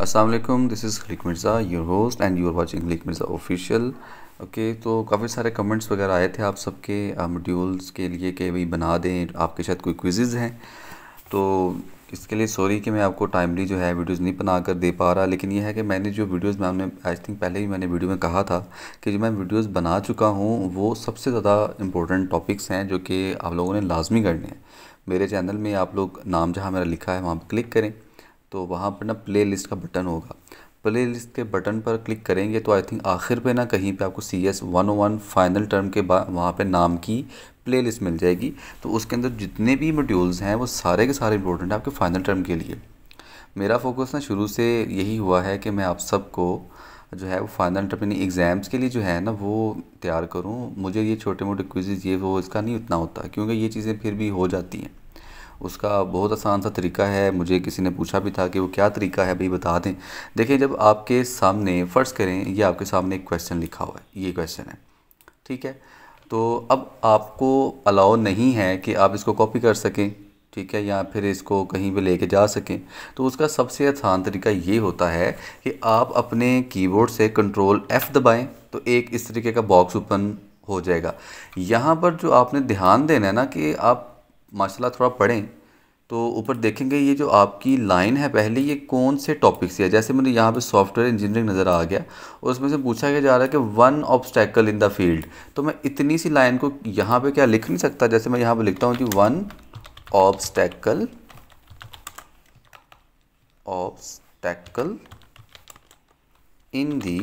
Aslam this is Khaliq Mirza your host and you are watching Khaliq Mirza official okay तो काफ़ी सारे comments वगैरह आए थे आप सबके मोड्यूल्स के लिए कि भाई बना दें आपके शायद कोई क्विज़ हैं तो इसके लिए सॉरी कि मैं आपको टाइमली जो है वीडियोज़ नहीं बना कर दे पा रहा लेकिन यह है कि मैंने जो वीडियोज़ मैं ने आई थिंक पहले ही मैंने वीडियो में कहा था कि जो मैं वीडियोज़ बना चुका हूँ वो सबसे ज़्यादा इंपॉर्टेंट टॉपिक्स हैं जो कि आप लोगों ने लाजमी करने हैं मेरे चैनल में आप लोग नाम जहाँ मेरा लिखा है वहाँ पर क्लिक करें तो वहाँ पर ना प्ले लिस्ट का बटन होगा प्ले लिस्ट के बटन पर क्लिक करेंगे तो आई थिंक आखिर पे ना कहीं पे आपको C S one one final term के बाद वहाँ पे नाम की प्ले लिस्ट मिल जाएगी तो उसके अंदर जितने भी मॉड्यूल्स हैं वो सारे के सारे इंपॉर्टेंट हैं आपके फाइनल टर्म के लिए मेरा फोकस ना शुरू से यही हुआ है कि मैं आप सबको जो है वो फाइनल टर्म यानी एग्ज़ाम्स के लिए जो है ना वो तैयार करूँ मुझे ये छोटे मोटे क्विजेज़ ये वो इसका नहीं उतना होता क्योंकि ये चीज़ें फिर भी हो जाती हैं उसका बहुत आसान सा तरीका है मुझे किसी ने पूछा भी था कि वो क्या तरीका है भाई बता दें देखें जब आपके सामने फ़र्ज़ करें ये आपके सामने एक क्वेश्चन लिखा हुआ है ये क्वेश्चन है ठीक है तो अब आपको अलाउ नहीं है कि आप इसको कॉपी कर सकें ठीक है या फिर इसको कहीं भी लेके जा सकें तो उसका सबसे आसान तरीका ये होता है कि आप अपने कीबोर्ड से कंट्रोल एफ़ दबाएं तो एक इस तरीके का बॉक्स ओपन हो जाएगा यहाँ पर जो आपने ध्यान देना है ना कि आप माशाल्लाह थोड़ा पढ़ें तो ऊपर देखेंगे ये जो आपकी लाइन है पहले ये कौन से टॉपिक से है जैसे मुझे यहाँ पे सॉफ्टवेयर इंजीनियरिंग नज़र आ गया और उसमें से पूछा गया जा रहा है कि one obstacle in the field तो मैं इतनी सी लाइन को यहाँ पे क्या लिख नहीं सकता जैसे मैं यहाँ पे लिखता हूँ कि one obstacle obstacle in the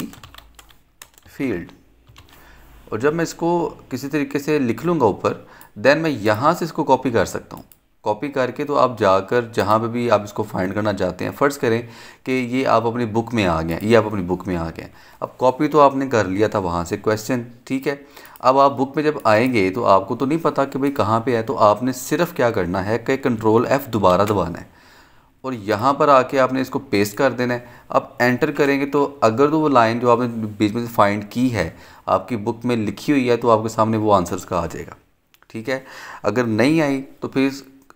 field और जब मैं इसको किसी तरीके से लिख लूँगा ऊपर देन मैं यहाँ से इसको कॉपी कर सकता हूँ कॉपी करके तो आप जाकर जहाँ पे भी आप इसको फाइंड करना चाहते हैं फ़र्ज़ करें कि ये आप अपनी बुक में आ गए ये आप अपनी बुक में आ गए अब कॉपी तो आपने कर लिया था वहाँ से क्वेश्चन ठीक है अब आप बुक में जब आएंगे तो आपको तो नहीं पता कि भाई कहाँ पे है तो आपने सिर्फ क्या करना है कि कंट्रोल एफ़ दोबारा दबाना है और यहाँ पर आके आपने इसको पेस्ट कर देना है अब एंटर करेंगे तो अगर तो वो लाइन जो आपने बीच में से फाइंड की है आपकी बुक में लिखी हुई है तो आपके सामने वो आंसर्स का आ जाएगा ठीक है अगर नहीं आई तो फिर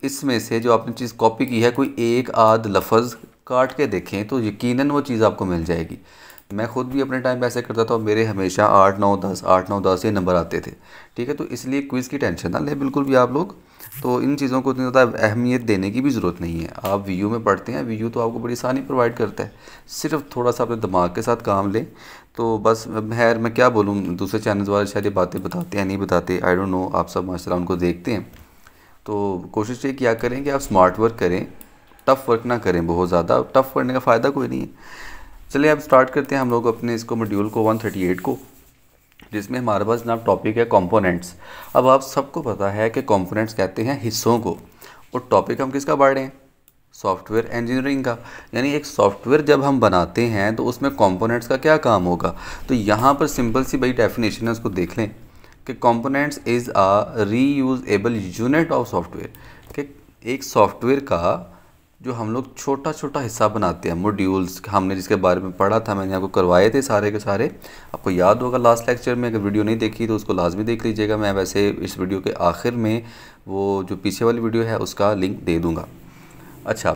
इसमें से जो आपने चीज़ कॉपी की है कोई एक आध लफज काट के देखें तो यकीनन वो चीज़ आपको मिल जाएगी मैं खुद भी अपने टाइम ऐसे करता था और मेरे हमेशा आठ नौ दस आठ नौ दस ये नंबर आते थे ठीक है तो इसलिए क्विज़ की टेंशन ना ले बिल्कुल भी आप लोग तो इन चीज़ों को इतनी ज़्यादा अहमियत देने की भी ज़रूरत नहीं है आप वी में पढ़ते हैं वी तो आपको बड़ी आसानी प्रोवाइड करता है सिर्फ थोड़ा सा अपने दिमाग के साथ काम लें तो बस खैर मैं क्या बोलूँ दूसरे चैनल वाले शायद ये बातें बताते हैं नहीं बताते आई डोंट नो आप सब माशा उनको देखते हैं तो कोशिश ये क्या करें कि आप स्मार्ट वर्क करें टफ़ वर्क ना करें बहुत ज़्यादा टफ़ करने का फ़ायदा कोई नहीं है चलिए अब स्टार्ट करते हैं हम लोग अपने इसको मॉड्यूल को 138 को जिसमें हमारे पास जनाब टॉपिक है कंपोनेंट्स अब आप सबको पता है कि कंपोनेंट्स कहते हैं हिस्सों को और टॉपिक हम किसका पढ़ रहे हैं सॉफ्टवेयर इंजीनियरिंग का यानी एक सॉफ्टवेयर जब हम बनाते हैं तो उसमें कॉम्पोनेंट्स का क्या काम होगा तो यहाँ पर सिंपल सी भाई डेफिनेशन है उसको देख लें कि कॉम्पोनेंट्स इज़ आ री एबल यूनिट ऑफ सॉफ्टवेयर कि एक सॉफ्टवेयर का जो हम लोग छोटा छोटा हिस्सा बनाते हैं मॉड्यूल्स हमने जिसके बारे में पढ़ा था मैंने आपको करवाए थे सारे के सारे आपको याद होगा लास्ट लेक्चर में अगर वीडियो नहीं देखी तो उसको लाजमी देख लीजिएगा मैं वैसे इस वीडियो के आखिर में वो जो पीछे वाली वीडियो है उसका लिंक दे दूँगा अच्छा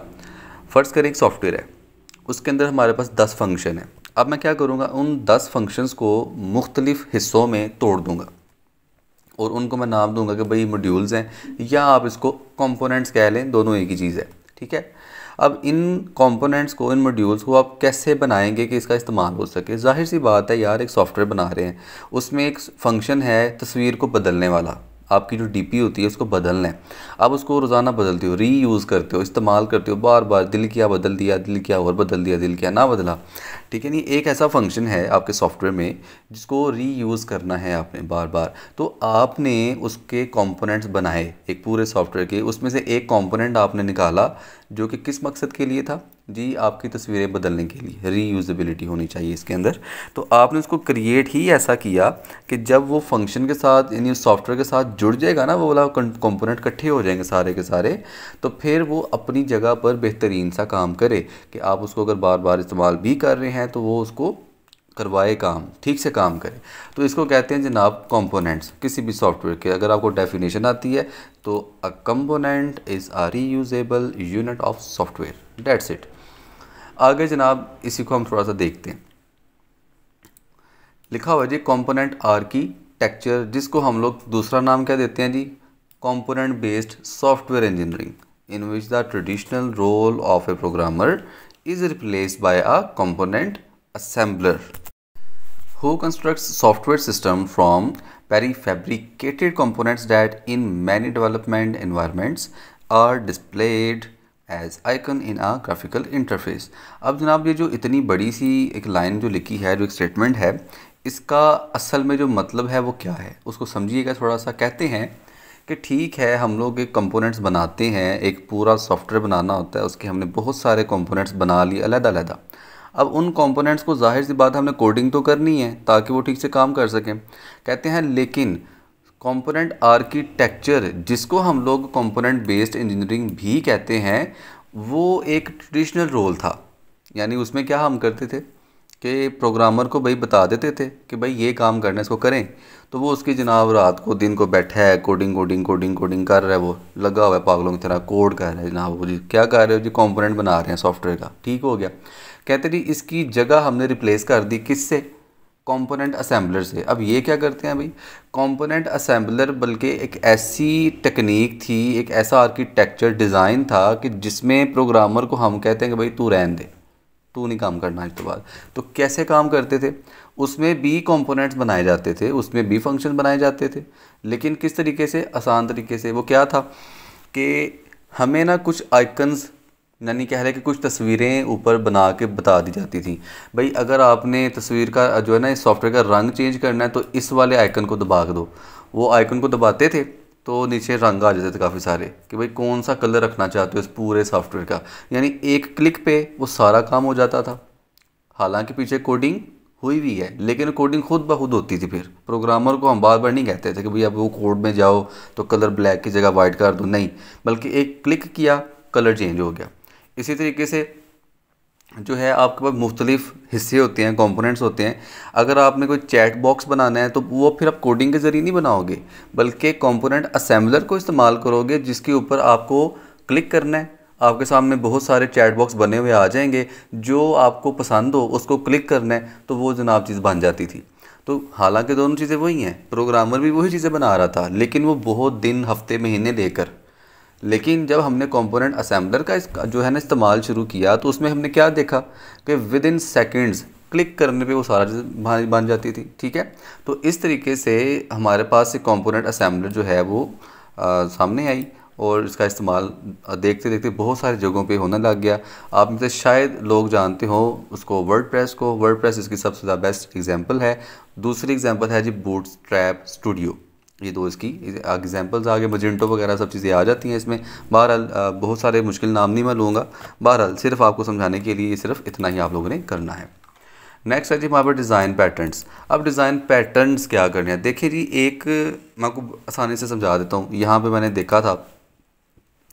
फ़र्ज़ करें एक सॉफ्टवेयर है उसके अंदर हमारे पास दस फंक्शन है अब मैं क्या करूँगा उन दस फंक्शंस को मुख्तलिफ़ हिस्सों में तोड़ दूँगा और उनको मैं नाम दूंगा कि भाई मॉड्यूल्स हैं या आप इसको कंपोनेंट्स कह लें दोनों एक ही चीज़ है ठीक है अब इन कंपोनेंट्स को इन मॉड्यूल्स को आप कैसे बनाएंगे कि इसका इस्तेमाल हो सके जाहिर सी बात है यार एक सॉफ्टवेयर बना रहे हैं उसमें एक फंक्शन है तस्वीर को बदलने वाला आपकी जो डीपी होती है उसको बदल लें आप उसको रोज़ाना बदलते हो यूज़ करते हो इस्तेमाल करते हो बार बार दिल किया बदल दिया दिल किया और बदल दिया दिल किया ना बदला ठीक है नहीं एक ऐसा फंक्शन है आपके सॉफ्टवेयर में जिसको यूज़ करना है आपने बार बार तो आपने उसके कॉम्पोनेंट्स बनाए एक पूरे सॉफ्टवेयर के उसमें से एक कॉम्पोनेंट आपने निकाला जो कि किस मकसद के लिए था जी आपकी तस्वीरें बदलने के लिए रीयूज़बिलिटी होनी चाहिए इसके अंदर तो आपने उसको क्रिएट ही ऐसा किया कि जब वो फंक्शन के साथ यानी उस सॉफ्टवेयर के साथ जुड़ जाएगा ना वो वाला कंपोनेंट इकट्ठे हो जाएंगे सारे के सारे तो फिर वो अपनी जगह पर बेहतरीन सा काम करे कि आप उसको अगर बार बार इस्तेमाल भी कर रहे हैं तो वो उसको करवाए काम ठीक से काम करे तो इसको कहते हैं जनाब कंपोनेंट्स किसी भी सॉफ्टवेयर के अगर आपको डेफिनेशन आती है तो a component is a reusable unit of software that's it आगे जनाब इसी को हम थोड़ा सा देखते हैं लिखा हुआ जी कंपोनेंट आर की टेक्चर जिसको हम लोग दूसरा नाम क्या देते हैं जी component based software engineering in which the traditional role of a programmer is replace by a component assembler who constructs software system from prefabricated components that in many development environments are displayed as icon in a graphical interface अब जनाब ये जो इतनी बड़ी सी एक line जो लिखी है जो एक स्टेटमेंट है इसका असल में जो मतलब है वो क्या है उसको समझिएगा थोड़ा सा कहते हैं कि ठीक है हम लोग एक कंपोनेंट्स बनाते हैं एक पूरा सॉफ्टवेयर बनाना होता है उसके हमने बहुत सारे कंपोनेंट्स बना लिए अलग अलग अब उन कंपोनेंट्स को जाहिर सी बात हमने कोडिंग तो करनी है ताकि वो ठीक से काम कर सकें कहते हैं लेकिन कंपोनेंट आर्किटेक्चर जिसको हम लोग कंपोनेंट बेस्ड इंजीनियरिंग भी कहते हैं वो एक ट्रेडिशनल रोल था यानी उसमें क्या हम करते थे कि प्रोग्रामर को भाई बता देते थे कि भाई ये काम करना है इसको करें तो वो उसकी जनाब रात को दिन को बैठा है कोडिंग कोडिंग कोडिंग कोडिंग कर रहा है वो लगा हुआ है पागलों की तरह कोड कर रहा है जनाब वो जी क्या कर रहे हो जी कंपोनेंट बना रहे हैं सॉफ्टवेयर का ठीक हो गया कहते जी इसकी जगह हमने रिप्लेस कर दी किससे कंपोनेंट असेंबलर से अब ये क्या करते हैं भाई कंपोनेंट असेंबलर बल्कि एक ऐसी टेक्निक थी एक ऐसा आर्किटेक्चर डिज़ाइन था कि जिसमें प्रोग्रामर को हम कहते हैं कि भाई तू रहन दे तू नहीं काम करना आज तो बाद तो कैसे काम करते थे उसमें भी कंपोनेंट्स बनाए जाते थे उसमें भी फंक्शन बनाए जाते थे लेकिन किस तरीके से आसान तरीके से वो क्या था कि हमें ना कुछ आइकन्स ननी कह रहे कि कुछ तस्वीरें ऊपर बना के बता दी जाती थी भाई अगर आपने तस्वीर का जो है ना इस सॉफ्टवेयर का रंग चेंज करना है तो इस वाले आइकन को दबा दो वो आइकन को दबाते थे तो नीचे रंग आ जाते थे काफ़ी सारे कि भाई कौन सा कलर रखना चाहते हो इस पूरे सॉफ्टवेयर का यानी एक क्लिक पे वो सारा काम हो जाता था हालांकि पीछे कोडिंग हुई भी है लेकिन कोडिंग खुद ब खुद होती थी फिर प्रोग्रामर को हम बार बार नहीं कहते थे कि भाई अब वो कोड में जाओ तो कलर ब्लैक की जगह वाइट कर दो नहीं बल्कि एक क्लिक किया कलर चेंज हो गया इसी तरीके से जो है आपके पास मुख्तलिफ हिस्से होते हैं कंपोनेंट्स होते हैं अगर आपने कोई चैट बॉक्स बनाना है तो वो फिर आप कोडिंग के ज़रिए नहीं बनाओगे बल्कि कंपोनेंट असेंबलर को इस्तेमाल करोगे जिसके ऊपर आपको क्लिक करना है आपके सामने बहुत सारे चैट बॉक्स बने हुए आ जाएंगे जो आपको पसंद हो उसको क्लिक करना है तो वो जनाब चीज़ बन जाती थी तो हालांकि दोनों चीज़ें वही हैं प्रोग्रामर भी वही चीज़ें बना रहा था लेकिन वो बहुत दिन हफ्ते महीने लेकर लेकिन जब हमने कंपोनेंट असेंबलर का इसका जो है ना इस्तेमाल शुरू किया तो उसमें हमने क्या देखा कि विद इन सेकेंड्स क्लिक करने पे वो सारा चीज़ बन जाती थी ठीक है तो इस तरीके से हमारे पास एक कंपोनेंट असेंबलर जो है वो आ, सामने आई और इसका इस्तेमाल देखते देखते बहुत सारी जगहों पे होने लग गया आप में से शायद लोग जानते हो उसको वर्ड प्रेस को वर्ड प्रेस इसकी सबसे ज़्यादा बेस्ट एग्जाम्पल है दूसरी एग्जाम्पल है जी बूट स्ट्रैप स्टूडियो ये दो इसकी एग्जाम्पल्स आगे मजेंटो वगैरह सब चीज़ें आ जाती हैं इसमें बहरहाल बहुत सारे मुश्किल नाम नहीं मैं लूँगा बहरहाल सिर्फ आपको समझाने के लिए सिर्फ इतना ही आप लोगों ने करना है नेक्स्ट है जी वहाँ पर डिज़ाइन पैटर्न्स अब डिज़ाइन पैटर्न्स क्या करने हैं देखिए जी एक मैं आपको आसानी से समझा देता हूँ यहाँ पे मैंने देखा था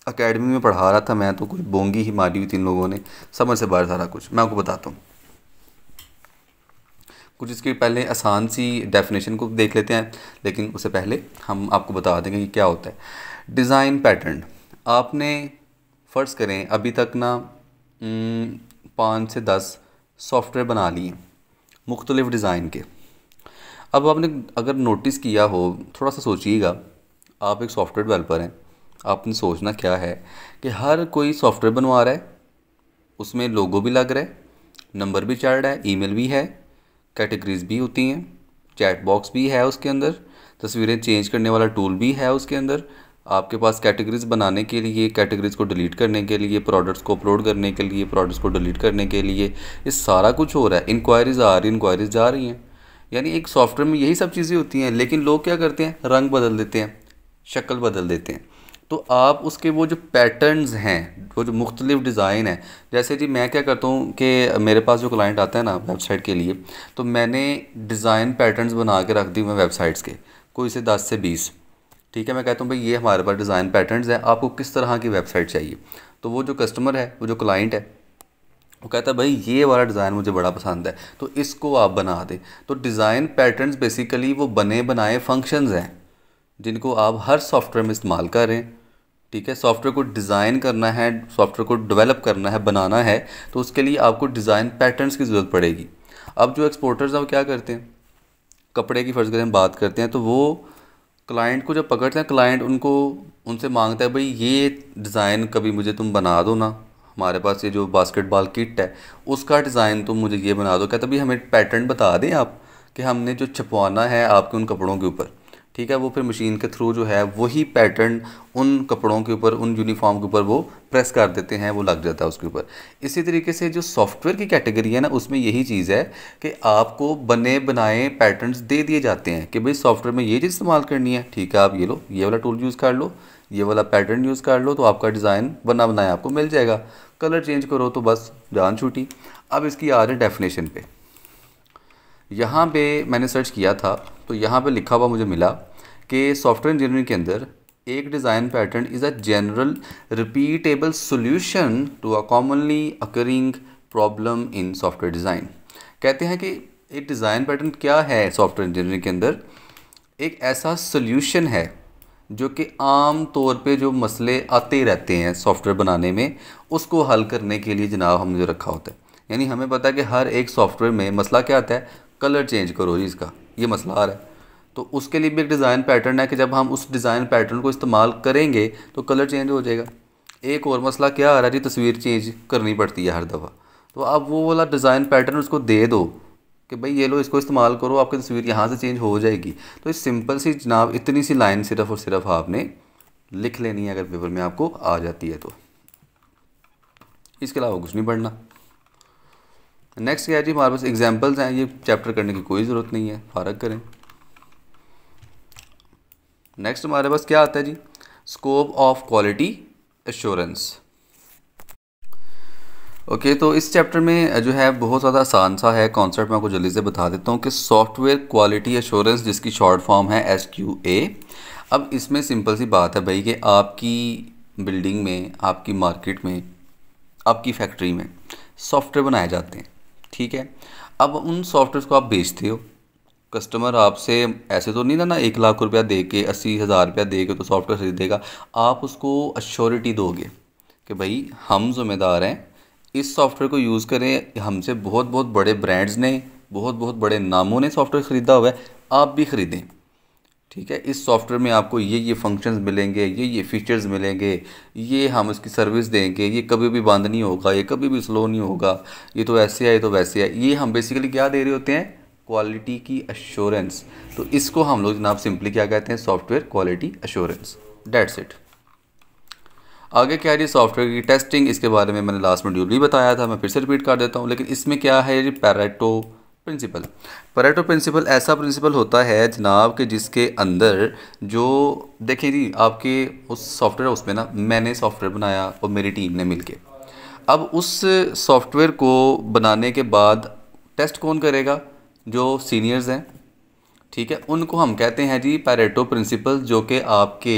अकेडमी में पढ़ा रहा था मैं तो कुछ बोंगी ही मारी हुई थी इन लोगों ने समझ से बाहर सारा कुछ मैं आपको बताता हूँ कुछ इसके पहले आसान सी डेफिनेशन को देख लेते हैं लेकिन उससे पहले हम आपको बता देंगे कि क्या होता है डिज़ाइन पैटर्न आपने फ़र्ज़ करें अभी तक ना पाँच से दस सॉफ्टवेयर बना लिए मुख्तलिफ डिज़ाइन के अब आपने अगर नोटिस किया हो थोड़ा सा सोचिएगा आप एक सॉफ्टवेयर डेवलपर हैं आपने सोचना क्या है कि हर कोई सॉफ्टवेयर बनवा रहा है उसमें लोगो भी लग रहा है नंबर भी चढ़ रहा है ईमेल भी है कैटेगरीज भी होती हैं चैट बॉक्स भी है उसके अंदर तस्वीरें चेंज करने वाला टूल भी है उसके अंदर आपके पास कैटेगरीज बनाने के लिए कैटेगरीज को डिलीट करने के लिए प्रोडक्ट्स को अपलोड करने के लिए प्रोडक्ट्स को डिलीट करने के लिए ये सारा कुछ हो रहा है इंक्वायरीज़ आ रही इंक्वायरीज़ जा रही हैं यानी एक सॉफ्टवेयर में यही सब चीज़ें होती हैं लेकिन लोग क्या करते हैं रंग बदल देते हैं शक्ल बदल देते हैं तो आप उसके वो जो पैटर्न्स हैं वो जो मुख्तलिफ़ डिज़ाइन है जैसे जी मैं क्या करता हूँ कि मेरे पास जो क्लाइंट आता है ना वेबसाइट के लिए तो मैंने डिज़ाइन पैटर्न्स बना के रख दी मैं वेबसाइट्स के कोई से दस से बीस ठीक है मैं कहता हूँ भाई ये हमारे पास डिज़ाइन पैटर्न है आपको किस तरह की वेबसाइट चाहिए तो वो जो कस्टमर है वो जो क्लाइंट है वो कहता है भाई ये वाला डिज़ाइन मुझे बड़ा पसंद है तो इसको आप बना दें तो डिज़ाइन पैटर्न्स बेसिकली वो बने बनाए फंक्शंस हैं जिनको आप हर सॉफ्टवेयर में इस्तेमाल करें ठीक है सॉफ्टवेयर को डिज़ाइन करना है सॉफ्टवेयर को डेवलप करना है बनाना है तो उसके लिए आपको डिज़ाइन पैटर्न्स की ज़रूरत पड़ेगी अब जो एक्सपोर्टर्स हैं वो क्या करते हैं कपड़े की फ़र्ज़ करें हम बात करते हैं तो वो क्लाइंट को जब पकड़ते हैं क्लाइंट उनको उनसे मांगता है भाई ये डिज़ाइन कभी मुझे तुम बना दो ना हमारे पास ये जो बास्केटबॉल किट है उसका डिज़ाइन तुम मुझे ये बना दो क्या तभी हमें पैटर्न बता दें आप कि हमने जो छपवाना है आपके उन कपड़ों के ऊपर ठीक है वो फिर मशीन के थ्रू जो है वही पैटर्न उन कपड़ों के ऊपर उन यूनिफॉर्म के ऊपर वो प्रेस कर देते हैं वो लग जाता है उसके ऊपर इसी तरीके से जो सॉफ्टवेयर की कैटेगरी है ना उसमें यही चीज़ है कि आपको बने बनाए पैटर्न्स दे दिए जाते हैं कि भाई सॉफ्टवेयर में ये चीज़ इस्तेमाल करनी है ठीक है आप ये लो ये वाला टूल यूज़ कर लो ये वाला पैटर्न यूज़ कर लो तो आपका डिज़ाइन बना बनाया आपको मिल जाएगा कलर चेंज करो तो बस जान छूटी अब इसकी आ रही डेफिनेशन पर यहाँ पे मैंने सर्च किया था तो यहाँ पे लिखा हुआ मुझे मिला कि सॉफ्टवेयर इंजीनियरिंग के अंदर एक design pattern is a general repeatable solution to a commonly occurring problem in software design कहते हैं कि एक डिज़ाइन पैटर्न क्या है सॉफ्टवेयर इंजीनियरिंग के अंदर एक ऐसा सोल्यूशन है जो कि आम तौर पे जो मसले आते रहते हैं सॉफ्टवेयर बनाने में उसको हल करने के लिए जनाब हमने जो रखा होता है यानी हमें पता है कि हर एक सॉफ्टवेयर में मसला क्या आता है कलर चेंज करो जी इसका ये मसला आ रहा है तो उसके लिए भी एक डिज़ाइन पैटर्न है कि जब हम उस डिज़ाइन पैटर्न को इस्तेमाल करेंगे तो कलर चेंज हो जाएगा एक और मसला क्या आ रहा है जी तस्वीर चेंज करनी पड़ती है हर दफ़ा तो आप वो वाला डिज़ाइन पैटर्न उसको दे दो कि भाई ये लो इसको इस्तेमाल करो आपकी तस्वीर यहाँ से चेंज हो जाएगी तो इस सिंपल सी जनाब इतनी सी लाइन सिर्फ और सिर्फ आपने लिख लेनी है अगर पेपर में आपको आ जाती है तो इसके अलावा कुछ नहीं पढ़ना नेक्स्ट क्या है जी हमारे पास एग्जाम्पल्स हैं ये चैप्टर करने की कोई ज़रूरत नहीं है फ़र्क करें नेक्स्ट हमारे पास क्या आता है जी scope of quality assurance okay okay, तो इस चैप्टर में जो है बहुत ज़्यादा आसान सा है कॉन्सेप्ट मैं आपको जल्दी से बता देता हूँ कि सॉफ्टवेयर क्वालिटी एश्योरेंस जिसकी शॉर्ट फॉर्म है एस क्यू ए अब इसमें सिंपल सी बात है भाई कि आपकी बिल्डिंग में आपकी मार्केट में आपकी फैक्ट्री में सॉफ्टवेयर बनाए जाते हैं ठीक है अब उन सॉफ्टवेयर को आप बेचते हो कस्टमर आपसे ऐसे तो नहीं ना ना एक लाख रुपया दे के अस्सी हज़ार रुपया दे के तो सॉफ्टवेयर खरीदेगा आप उसको अश्योरिटी दोगे कि भाई हम ज़िम्मेदार हैं इस सॉफ्टवेयर को यूज़ करें हमसे बहुत बहुत बड़े ब्रांड्स ने बहुत बहुत बड़े नामों ने सॉफ्टवेयर ख़रीदा हुआ है आप भी ख़रीदें ठीक है इस सॉफ्टवेयर में आपको ये ये फंक्शंस मिलेंगे ये ये फीचर्स मिलेंगे ये हम इसकी सर्विस देंगे ये कभी भी बंद नहीं होगा ये कभी भी स्लो नहीं होगा ये तो ऐसे है ये तो वैसे है ये हम बेसिकली क्या दे रहे होते हैं क्वालिटी की अश्योरेंस तो इसको हम लोग जनाब सिंपली क्या कहते हैं software quality assurance that's it आगे क्या है सॉफ्टवेयर की टेस्टिंग इसके बारे में मैंने लास्ट में ड्यूली बताया था मैं फिर से रिपीट कर देता हूँ लेकिन इसमें क्या है जी पैराटो प्रिंसिपल पैरेटो प्रिंसिपल ऐसा प्रिंसिपल होता है जनाब के जिसके अंदर जो देखिए जी आपके उस सॉफ्टवेयर उसमें ना मैंने सॉफ्टवेयर बनाया और मेरी टीम ने मिलके अब उस सॉफ्टवेयर को बनाने के बाद टेस्ट कौन करेगा जो सीनियर्स हैं ठीक है उनको हम कहते हैं जी पैरेटो प्रिंसिपल जो कि आपके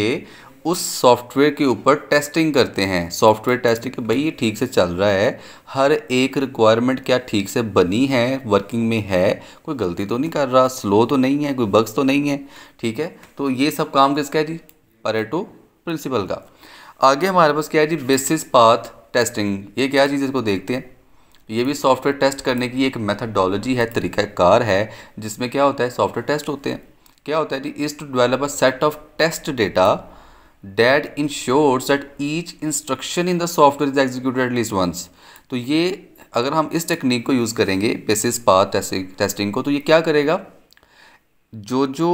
उस सॉफ्टवेयर के ऊपर टेस्टिंग करते हैं सॉफ्टवेयर टेस्टिंग भाई ये ठीक से चल रहा है हर एक रिक्वायरमेंट क्या ठीक से बनी है वर्किंग में है कोई गलती तो नहीं कर रहा स्लो तो नहीं है कोई बग्स तो नहीं है ठीक है तो ये सब काम किसका है जी परेटो प्रिंसिपल का आगे हमारे पास क्या है जी बेसिस पाथ टेस्टिंग ये क्या चीज़ इसको देखते हैं ये भी सॉफ्टवेयर टेस्ट करने की एक मेथडोलॉजी है तरीक़ाकार है जिसमें क्या होता है सॉफ्टवेयर टेस्ट होते हैं क्या होता है जी is to develop a set of test data that ensures that each instruction in the software is executed at least once तो ये अगर हम इस टेक्निक को यूज़ करेंगे बेसिस पाथ टेस्टिंग को तो ये क्या करेगा जो जो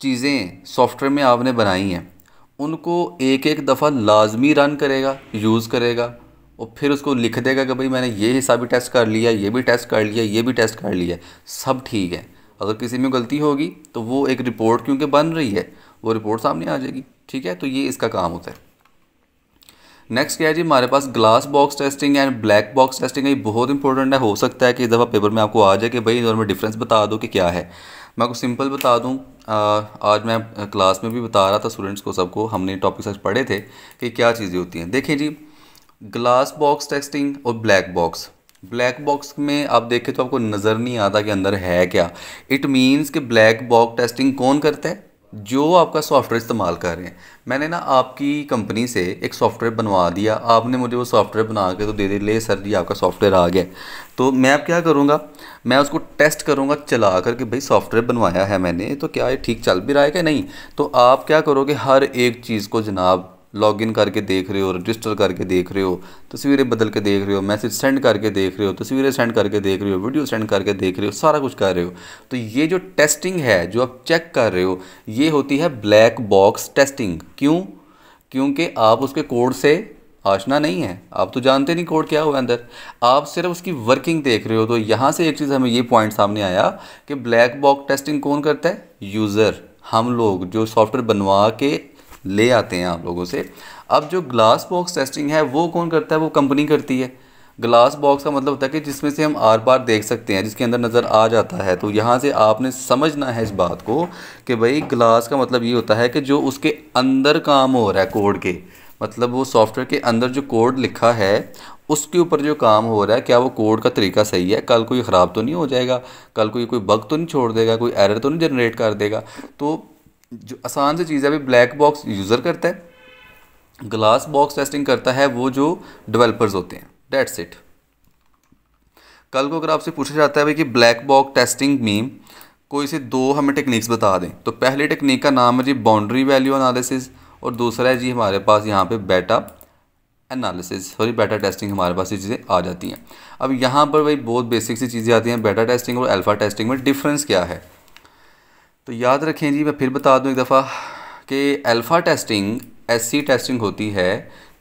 चीज़ें सॉफ्टवेयर में आपने बनाई हैं उनको एक एक दफ़ा लाजमी रन करेगा यूज़ करेगा और फिर उसको लिख देगा कि भाई मैंने ये हिसाब भी टेस्ट कर लिया ये भी टेस्ट कर लिया ये भी टेस्ट कर लिया सब ठीक है अगर किसी में गलती होगी तो वो एक रिपोर्ट क्योंकि बन रही है वो रिपोर्ट सामने आ जाएगी ठीक है तो ये इसका काम होता है नेक्स्ट क्या है जी हमारे पास glass box testing and black box testing ये बहुत इंपॉर्टेंट है हो सकता है कि इस दफ़ा पेपर में आपको आ जाए कि भाई में डिफरेंस बता दो कि क्या है मैं आपको सिंपल बता दूं आज मैं क्लास में भी बता रहा था स्टूडेंट्स को सबको हमने टॉपिक आज पढ़े थे कि क्या चीज़ें होती हैं देखिए जी ग्लास बॉक्स टेस्टिंग और ब्लैक बॉक्स ब्लैक बॉक्स में आप देखें तो आपको नज़र नहीं आता कि अंदर है क्या इट मीन्स कि ब्लैक बॉक्स टेस्टिंग कौन करता है जो आपका सॉफ्टवेयर इस्तेमाल कर रहे हैं मैंने ना आपकी कंपनी से एक सॉफ्टवेयर बनवा दिया आपने मुझे वो सॉफ्टवेयर बना के तो दे दे ले सर जी आपका सॉफ्टवेयर आ गया तो मैं अब क्या करूँगा मैं उसको टेस्ट करूँगा चला कर कि भाई सॉफ्टवेयर बनवाया है मैंने तो क्या ये ठीक चल भी रहा है कि नहीं तो आप क्या करोगे हर एक चीज़ को जनाब लॉगिन करके देख रहे हो रजिस्टर करके देख रहे हो तस्वीरें बदल के देख रहे हो मैसेज सेंड करके देख रहे हो तस्वीरें सेंड करके देख रहे हो वीडियो सेंड करके देख रहे हो सारा कुछ कर रहे हो तो ये जो टेस्टिंग है जो आप चेक कर रहे हो ये होती है ब्लैक बॉक्स टेस्टिंग क्यों क्योंकि आप उसके कोड से आशना नहीं है आप तो जानते नहीं कोड क्या हुआ अंदर आप सिर्फ उसकी वर्किंग देख रहे हो तो यहाँ से एक चीज़ हमें ये पॉइंट सामने आया कि ब्लैक बॉक्स टेस्टिंग कौन करता है यूज़र हम लोग जो सॉफ्टवेयर बनवा के ले आते हैं आप लोगों से अब जो ग्लास बॉक्स टेस्टिंग है वो कौन करता है वो कंपनी करती है ग्लास बॉक्स का मतलब होता है कि जिसमें से हम आर पार देख सकते हैं जिसके अंदर नज़र आ जाता है तो यहाँ से आपने समझना है इस बात को कि भाई ग्लास का मतलब ये होता है कि जो उसके अंदर काम हो रहा है कोड के मतलब वो सॉफ्टवेयर के अंदर जो कोड लिखा है उसके ऊपर जो काम हो रहा है क्या वो कोड का तरीका सही है कल कोई ख़राब तो नहीं हो जाएगा कल कोई कोई बग तो नहीं छोड़ देगा कोई एरर तो नहीं जनरेट कर देगा तो जो आसान सी चीज़ है अभी ब्लैक बॉक्स यूज़र करता है ग्लास बॉक्स टेस्टिंग करता है वो जो डेवलपर्स होते हैं डेट्स इट कल को अगर आपसे पूछा जाता है भाई कि ब्लैक बॉक्स टेस्टिंग में कोई से दो हमें टेक्निक्स बता दें तो पहली टेक्निक का नाम है जी बाउंड्री वैल्यू एनालिसिस और दूसरा है जी हमारे पास यहाँ पे बेटा एनालिसिस सॉरी बेटा टेस्टिंग हमारे पास ये चीज़ें आ जाती हैं अब यहाँ पर भाई बहुत बेसिक सी चीज़ें आती हैं बेटा टेस्टिंग और अल्फ़ा टेस्टिंग में डिफरेंस क्या है तो याद रखें जी मैं फिर बता दूं एक दफ़ा कि अल्फ़ा टेस्टिंग ऐसी टेस्टिंग होती है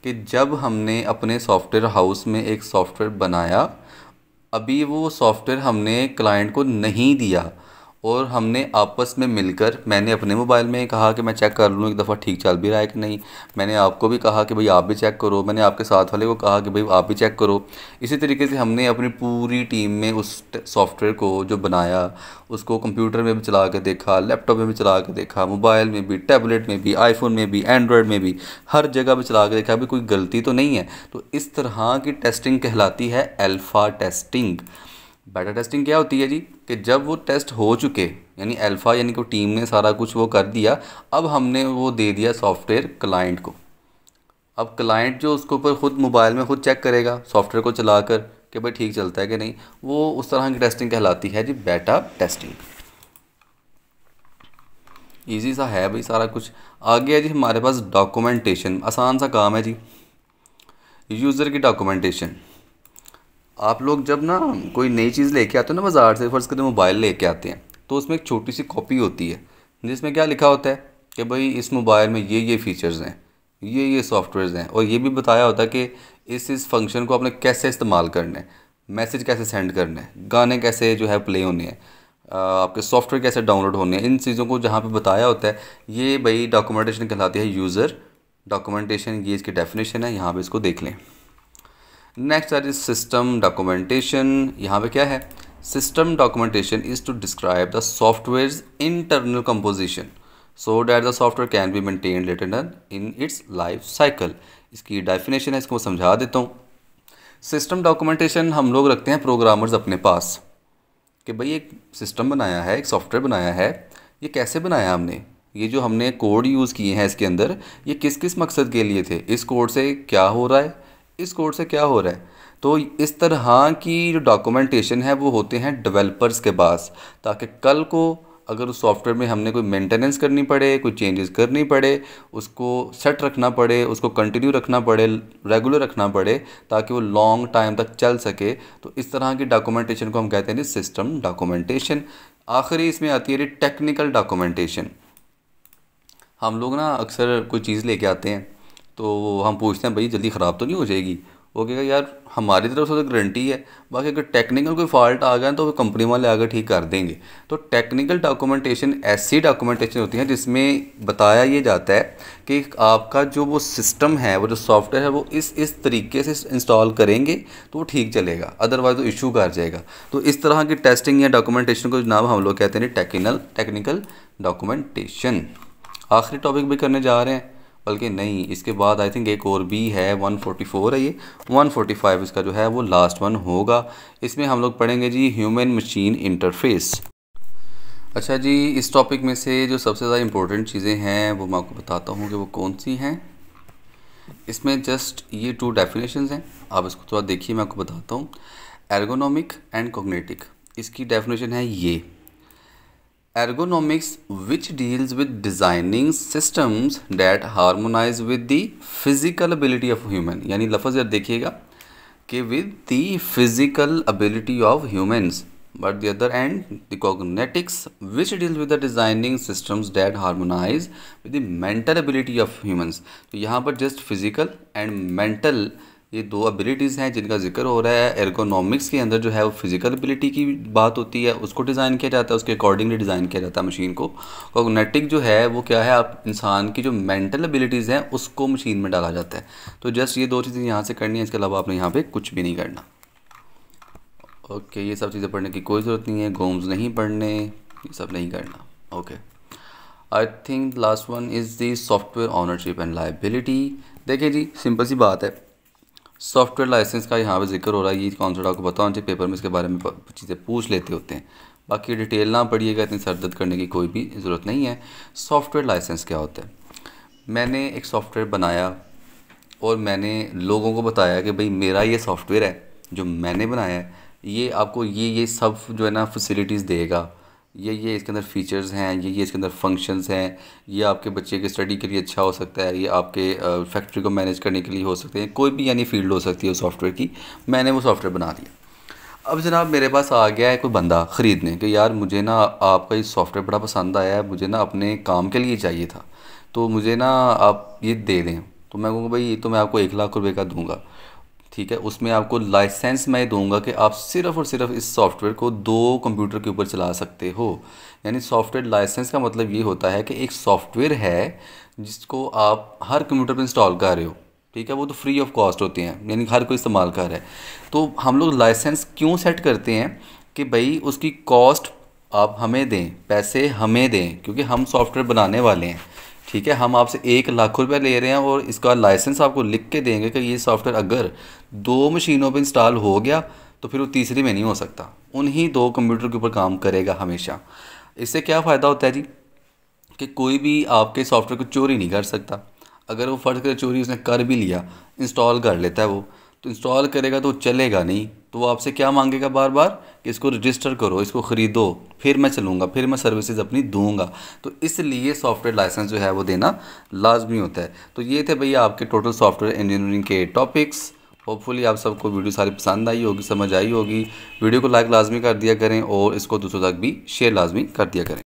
कि जब हमने अपने सॉफ्टवेयर हाउस में एक सॉफ्टवेयर बनाया अभी वो सॉफ्टवेयर हमने क्लाइंट को नहीं दिया और हमने आपस में मिलकर मैंने अपने मोबाइल में कहा कि मैं चेक कर लूँ एक दफ़ा ठीक चल भी रहा है कि नहीं मैंने आपको भी कहा कि भाई आप भी चेक करो मैंने आपके साथ वाले को कहा कि भाई आप भी चेक करो इसी तरीके से हमने अपनी पूरी टीम में उस सॉफ्टवेयर को जो बनाया उसको कंप्यूटर में भी चला के देखा लैपटॉप में भी चला के देखा मोबाइल में भी टैबलेट में भी आईफोन में भी एंड्रॉयड में भी हर जगह भी चला के देखा अभी कोई गलती तो नहीं है तो इस तरह की टेस्टिंग कहलाती है एल्फ़ा टेस्टिंग बेटा टेस्टिंग क्या होती है जी कि जब वो टेस्ट हो चुके यानी अल्फ़ा यानी कि टीम ने सारा कुछ वो कर दिया अब हमने वो दे दिया सॉफ्टवेयर क्लाइंट को अब क्लाइंट जो उसके ऊपर ख़ुद मोबाइल में ख़ुद चेक करेगा सॉफ्टवेयर को चला कर कि भाई ठीक चलता है कि नहीं वो उस तरह की टेस्टिंग कहलाती है जी बेटा टेस्टिंग ईजी सा है भाई सारा कुछ आगे है जी हमारे पास डॉक्यूमेंटेशन आसान सा काम है जी यूज़र की डॉक्यूमेंटेशन आप लोग जब ना कोई नई चीज़ लेके आते हो ना बाज़ार से फर्ज करते मोबाइल लेके आते हैं तो उसमें एक छोटी सी कॉपी होती है जिसमें क्या लिखा होता है कि भाई इस मोबाइल में ये ये फ़ीचर्स हैं ये ये सॉफ्टवेयर्स हैं और ये भी बताया होता है कि इस इस फंक्शन को आपने कैसे इस्तेमाल करना है मैसेज कैसे सेंड करना है गाने कैसे जो है प्ले होने हैं आपके सॉफ्टवेयर कैसे डाउनलोड होने हैं इन चीज़ों को जहाँ पे बताया होता है ये भाई डॉक्यूमेंटेशन कहलाती है यूज़र डॉक्यूमेंटेशन ये इसकी डेफिनेशन है यहाँ पे इसको देख लें next are is system documentation यहाँ पे क्या है system documentation is to describe the software internal composition so that the software can be maintain later on in its life cycle इसकी डेफिनेशन है इसको समझा देता हूँ सिस्टम डॉक्यूमेंटेशन हम लोग रखते हैं प्रोग्रामर्स अपने पास कि भाई एक सिस्टम बनाया है एक सॉफ्टवेयर बनाया है ये कैसे बनाया हमने ये जो हमने कोड यूज़ किए हैं इसके अंदर ये किस किस मकसद के लिए थे इस कोड से क्या हो रहा है इस कोड से क्या हो रहा है तो इस तरह की जो डॉक्यूमेंटेशन है वो होते हैं डेवलपर्स के पास ताकि कल को अगर उस सॉफ्टवेयर में हमने कोई मेंटेनेंस करनी पड़े कोई चेंजेस करनी पड़े उसको सेट रखना पड़े उसको कंटिन्यू रखना पड़े रेगुलर रखना पड़े ताकि वो लॉन्ग टाइम तक चल सके तो इस तरह की डॉक्यूमेंटेशन को हम कहते हैं सिस्टम डॉक्यूमेंटेशन आखिरी इसमें आती है टेक्निकल डॉक्यूमेंटेशन हम लोग ना अक्सर कोई चीज़ लेके आते हैं तो हम पूछते हैं भाई जल्दी ख़राब तो नहीं हो जाएगी वो कहेगा यार हमारी तरफ से तो गारंटी है बाकी अगर टेक्निकल कोई फॉल्ट आ गया तो वो कंपनी वाले आकर ठीक कर देंगे तो टेक्निकल डॉक्यूमेंटेशन ऐसी डॉक्यूमेंटेशन होती है जिसमें बताया ये जाता है कि आपका जो वो सिस्टम है वो जो सॉफ्टवेयर है वो इस इस तरीके से इंस्टॉल करेंगे तो वो ठीक चलेगा अदरवाइज तो इशू कर जाएगा तो इस तरह की टेस्टिंग या डॉक्यूमेंटेशन को जनाब हम लोग कहते हैं टेक्निकल टेक्निकल डॉक्यूमेंटेशन आखिरी टॉपिक भी करने जा रहे हैं बल्कि नहीं इसके बाद आई थिंक एक और भी है 144 है ये 145 इसका जो है वो लास्ट वन होगा इसमें हम लोग पढ़ेंगे जी ह्यूमन मशीन इंटरफेस अच्छा जी इस टॉपिक में से जो सबसे ज़्यादा इम्पोर्टेंट चीज़ें हैं वो मैं आपको बताता हूँ कि वो कौन सी हैं इसमें जस्ट ये टू डेफिनेशन हैं आप इसको थोड़ा देखिए मैं आपको बताता हूँ एर्गोनॉमिक एंड कॉग्नेटिक इसकी डेफिनेशन है ये Ergonomics which deals with designing systems that harmonize with the physical ability of human यानी लफज देखिएगा कि with the physical ability of humans but the other end the cognetics which deals with the designing systems that harmonize with the mental ability of humans तो यहाँ पर just physical and mental ये दो abilities हैं जिनका जिक्र हो रहा है एर्गोनॉमिक्स के अंदर जो है वो फिज़िकल एबिलिटी की बात होती है उसको डिज़ाइन किया जाता है उसके अकॉर्डिंगली डिज़ाइन किया जाता है मशीन को कॉग्नेटिक जो है वो क्या है आप इंसान की जो मेंटल एबिलिटीज़ हैं उसको मशीन में डाला जाता है तो जस्ट ये दो चीज़ें यहाँ से करनी है इसके अलावा आपने यहाँ पर कुछ भी नहीं करना ओके ये सब चीज़ें पढ़ने की कोई ज़रूरत नहीं है गोम्स नहीं पढ़ने ये सब नहीं करना okay I think last one is the software ownership and liability देखिए जी सिंपल सी बात है सॉफ्टवेयर लाइसेंस का यहाँ पे जिक्र हो रहा है ये कौन सा आपको बताओ चाहिए पेपर में इसके बारे में चीज़ें पूछ लेते होते हैं बाकी डिटेल ना पढ़िएगा इतनी सरदर्द करने की कोई भी ज़रूरत नहीं है सॉफ्टवेयर लाइसेंस क्या होता है मैंने एक सॉफ्टवेयर बनाया और मैंने लोगों को बताया कि भाई मेरा ये सॉफ्टवेयर है जो मैंने बनाया है ये आपको ये ये सब जो है ना फैसिलिटीज़ देगा ये ये इसके अंदर फ़ीचर्स हैं ये ये इसके अंदर फंक्शंस हैं ये आपके बच्चे के स्टडी के लिए अच्छा हो सकता है ये आपके फैक्ट्री को मैनेज करने के लिए हो सकते हैं कोई भी यानी फील्ड हो सकती है सॉफ्टवेयर की मैंने वो सॉफ्टवेयर बना दिया अब जनाब मेरे पास आ गया है कोई बंदा ख़रीदने कि यार मुझे ना आपका ये सॉफ्टवेयर बड़ा पसंद आया है मुझे ना अपने काम के लिए चाहिए था तो मुझे ना आप ये दे दें तो मैं कहूँगा भाई ये तो मैं आपको एक लाख रुपये का दूँगा ठीक है उसमें आपको लाइसेंस मैं दूंगा कि आप सिर्फ और सिर्फ इस सॉफ्टवेयर को दो कंप्यूटर के ऊपर चला सकते हो यानी सॉफ्टवेयर लाइसेंस का मतलब ये होता है कि एक सॉफ्टवेयर है जिसको आप हर कंप्यूटर पर इंस्टॉल कर रहे हो ठीक है वो तो फ्री ऑफ कॉस्ट होते हैं यानी हर कोई इस्तेमाल कर रहा है तो हम लोग लाइसेंस क्यों सेट करते हैं कि भाई उसकी कॉस्ट आप हमें दें पैसे हमें दें क्योंकि हम सॉफ्टवेयर बनाने वाले हैं ठीक है हम आपसे एक लाख रुपया ले रहे हैं और इसका लाइसेंस आपको लिख के देंगे कि ये सॉफ्टवेयर अगर दो मशीनों पर इंस्टॉल हो गया तो फिर वो तीसरी में नहीं हो सकता उन्हीं दो कंप्यूटर के ऊपर काम करेगा हमेशा इससे क्या फ़ायदा होता है जी कि कोई भी आपके सॉफ्टवेयर को चोरी नहीं कर सकता अगर वो फर्ज कर चोरी उसने कर भी लिया इंस्टॉल कर लेता है वो तो इंस्टॉल करेगा तो चलेगा नहीं तो वो आपसे क्या मांगेगा बार बार कि इसको रजिस्टर करो इसको ख़रीदो फिर मैं चलूँगा फिर मैं सर्विसेज अपनी दूँगा तो इसलिए सॉफ्टवेयर लाइसेंस जो है वो देना लाजमी होता है तो ये थे भैया आपके टोटल सॉफ्टवेयर इंजीनियरिंग के टॉपिक्स होपफुली आप सबको वीडियो सारी पसंद आई होगी समझ आई होगी वीडियो को लाइक लाजमी कर दिया करें और इसको दूसरों तक भी शेयर लाजमी कर दिया करें